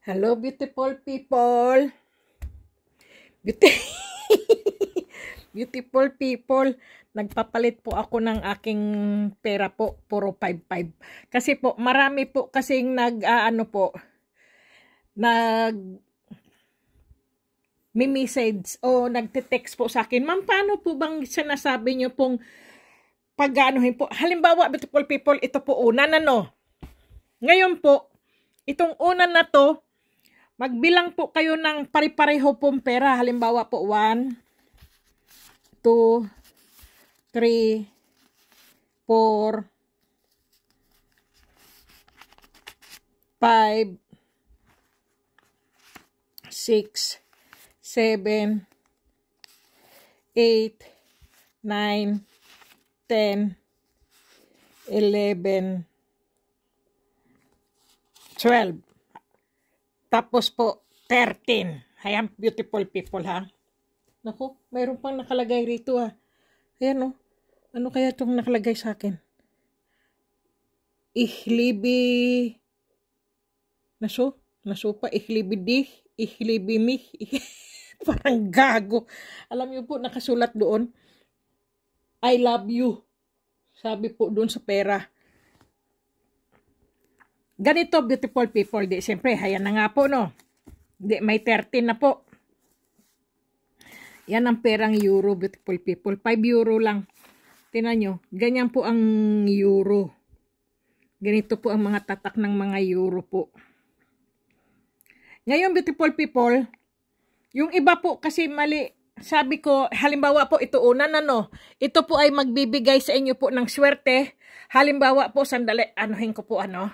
Hello, beautiful people. Beauty beautiful people. Nagpapalit po ako ng aking pera po. Puro 5-5. Kasi po, marami po kasing nag, uh, po, nag, mi-message o nagte-text po sa akin. Ma'am, paano po bang sinasabi niyo pong pag po? Halimbawa, beautiful people, ito po una na no. Ngayon po, itong una na to, Magbilang po kayo ng pare-pareho pong pera. Halimbawa po 1, 2, 3, 4, 5, 6, 7, 8, 9, 10, 11, 12. Tapos po, 13. Ayan, beautiful people ha. Naku, mayroon pang nakalagay rito ha. Ayan Oh. Ano kaya itong nakalagay sa akin? Ihlibi. Naso? Naso pa? Ihlibi di? Ihlibi mi? Parang gago. Alam niyo po, nakasulat doon. I love you. Sabi po doon sa pera. Ganito, beautiful people, di, siyempre, hayan na nga po, no? Di, may 13 na po. Yan ang perang euro, beautiful people. 5 euro lang. Tinan nyo, ganyan po ang euro. Ganito po ang mga tatak ng mga euro po. Ngayon, beautiful people, yung iba po kasi mali, sabi ko, halimbawa po ito una na no, ito po ay magbibigay sa inyo po ng swerte. Halimbawa po, sandali, anuhin ko po ano,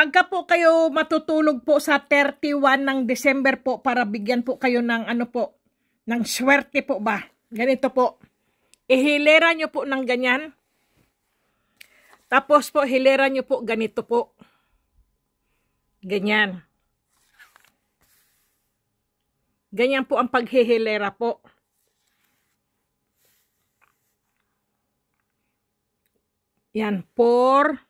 Pagka po kayo matutulog po sa 31 ng December po para bigyan po kayo ng ano po, ng swerte po ba? Ganito po. Ihilera nyo po ng ganyan. Tapos po, hilera nyo po ganito po. Ganyan. Ganyan po ang paghihilera po. Yan, 4,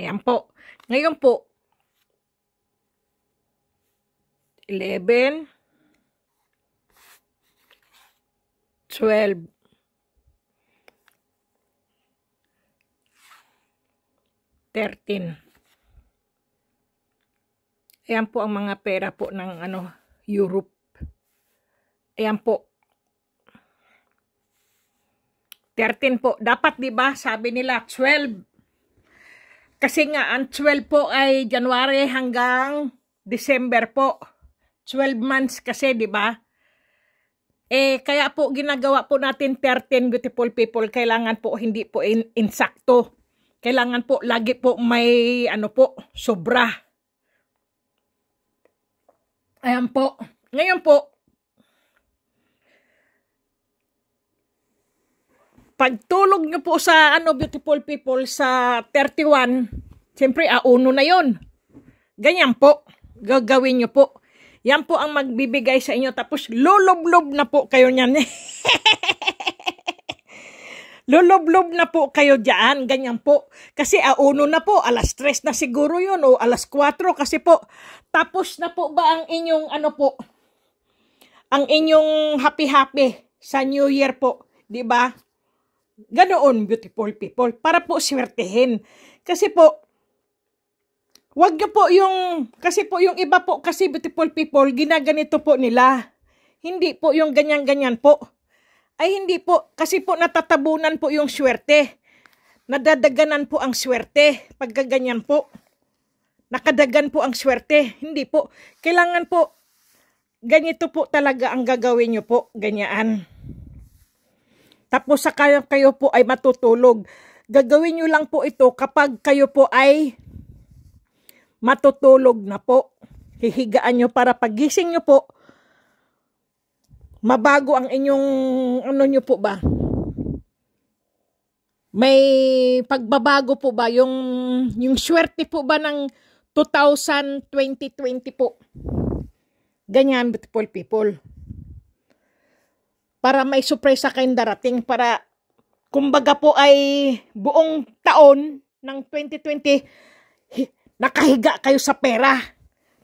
Ayan po. Ngayon po, 11, 12, 13. Ayan po ang mga pera po ng ano, Europe. Ayan po. 13 po. Dapat 'di ba? Sabi nila 12 kasi nga, ang 12 po ay January hanggang December po. 12 months kasi, di ba? Eh, kaya po ginagawa po natin 13 beautiful people. Kailangan po hindi po in insakto. Kailangan po lagi po may ano po, sobra. Ayan po. Ngayon po, pagtulog nyo po sa ano beautiful people sa 31, siyempre auno na yon. Ganyan po, gagawin niyo po. Yan po ang magbibigay sa inyo. Tapos lulublob na po kayo niyan. lulublob na po kayo diyan Ganyan po. Kasi auno na po. Alas 3 na siguro yon o alas 4 kasi po. Tapos na po ba ang inyong ano po? Ang inyong happy-happy sa New Year po. 'di ba? Ganoon, beautiful people, para po swertihin. Kasi po, wag niyo po yung, kasi po yung iba po, kasi beautiful people, ginaganito po nila. Hindi po yung ganyan-ganyan po. Ay hindi po, kasi po natatabunan po yung swerte. Nadadaganan po ang swerte pagkaganyan po. Nakadagan po ang swerte. Hindi po. Kailangan po, ganito po talaga ang gagawin niyo po, Ganyan. Tapos saka kayo po ay matutulog. Gagawin nyo lang po ito kapag kayo po ay matutulog na po. Hihigaan nyo para pagising nyo po, mabago ang inyong, ano nyo po ba? May pagbabago po ba? Yung, yung swerte po ba ng 2020 po? Ganyan, beautiful people para may surprise sa kayong darating para kumbaga po ay buong taon ng 2020 nakahiga kayo sa pera.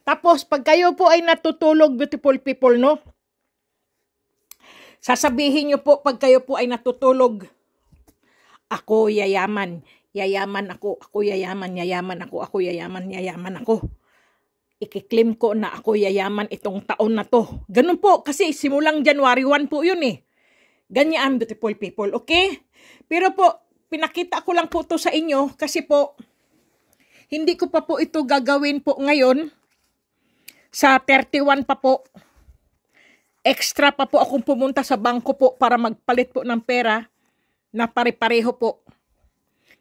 Tapos pag kayo po ay natutulog beautiful people no. Sasabihin niyo po pag kayo po ay natutulog ako yayaman, yayaman ako, ako yayaman, yayaman ako, ako yayaman, yayaman ako ikiklaim ko na ako yayaman itong taon na to. Ganun po, kasi simulang January 1 po yun eh. Ganyan, beautiful people, okay? Pero po, pinakita ko lang po to sa inyo kasi po, hindi ko pa po ito gagawin po ngayon sa 31 pa po. Extra pa po akong pumunta sa bangko po para magpalit po ng pera na pare-pareho po.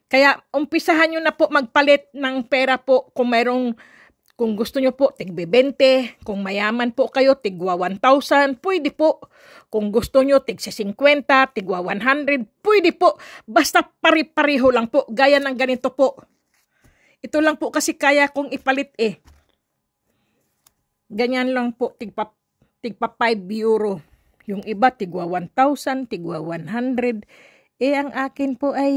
Kaya umpisahan nyo na po magpalit ng pera po kung mayroong kung gusto nyo po, tigbe 20. Kung mayaman po kayo, tigwa 1,000. Pwede po. Kung gusto nyo, tig 50, tigwa 100. Pwede po. Basta pari-pariho lang po. Gaya ng ganito po. Ito lang po kasi kaya kong ipalit eh. Ganyan lang po. Tigpa, tigpa 5 euro. Yung iba, tigwa 1,000, tigwa 100. Eh, ang akin po ay...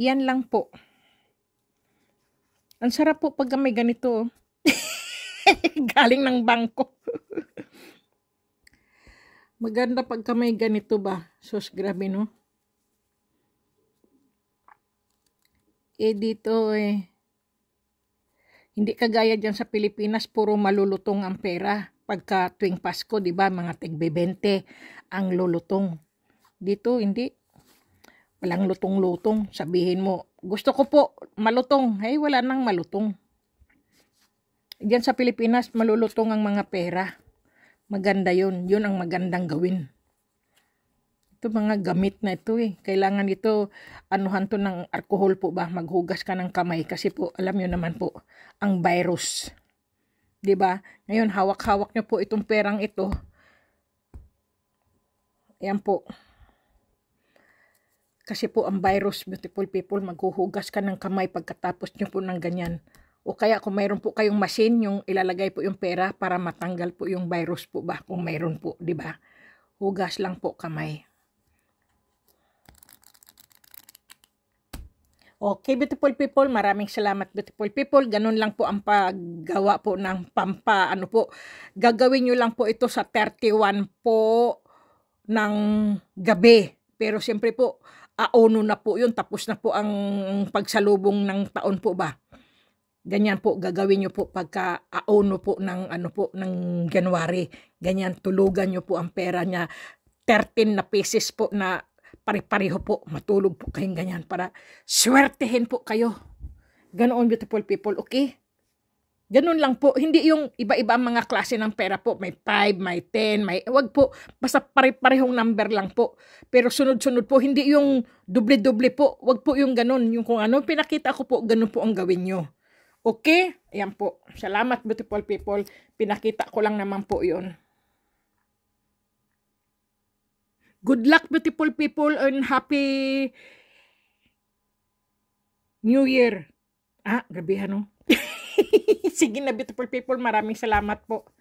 Yan lang po. Ang sarap po pag may ganito. Galing ng bangko. Maganda pagka may ganito ba? Sus, grabe no? Eh dito eh. Hindi kagaya dyan sa Pilipinas, puro malulutong ang pera. Pagka tuwing Pasko, di ba, mga tigbebente ang lulutong. Dito, hindi. Walang lutong-lutong. Sabihin mo, gusto ko po malutong. Hey, eh, wala nang malutong. Diyan sa Pilipinas, malulutong ang mga pera. Maganda yun. Yun ang magandang gawin. Ito mga gamit na ito eh. Kailangan ito, anuhan to ng alcohol po ba? Maghugas ka ng kamay kasi po, alam nyo naman po, ang virus. ba diba? Ngayon, hawak-hawak nyo po itong perang ito. Yan po. Kasi po ang virus, beautiful people, maghuhugas ka ng kamay pagkatapos nyo po ng ganyan. O kaya kung mayroon po kayong machine, yung ilalagay po yung pera para matanggal po yung virus po ba kung mayroon po, di ba? Hugas lang po kamay. Okay, beautiful people, maraming salamat beautiful people. Ganun lang po ang paggawa po ng pampa, ano po. Gagawin nyo lang po ito sa 31 po ng gabi. Pero siyempre po, aono na po yun, tapos na po ang pagsalubong ng taon po ba. Ganyan po gagawin nyo po pagka aono po ng ano po ng January. Ganyan tulugan nyo po ang pera niya. 13 na pieces po na pare-pareho po. Matulog po kayong ganyan para swertehin po kayo. Ganoon beautiful people, okay? Ganun lang po. Hindi yung iba-iba ang mga klase ng pera po. May 5, may 10, may... Wag po. Basta pare-parehong number lang po. Pero sunod-sunod po. Hindi yung doble-doble po. Wag po yung ganun. Yung kung ano pinakita ko po, ganun po ang gawin nyo. Okay? Ayan po. Salamat beautiful people. Pinakita ko lang naman po yun. Good luck beautiful people and happy New Year. Ah, gabi ano? Sige na beautiful people, maraming salamat po.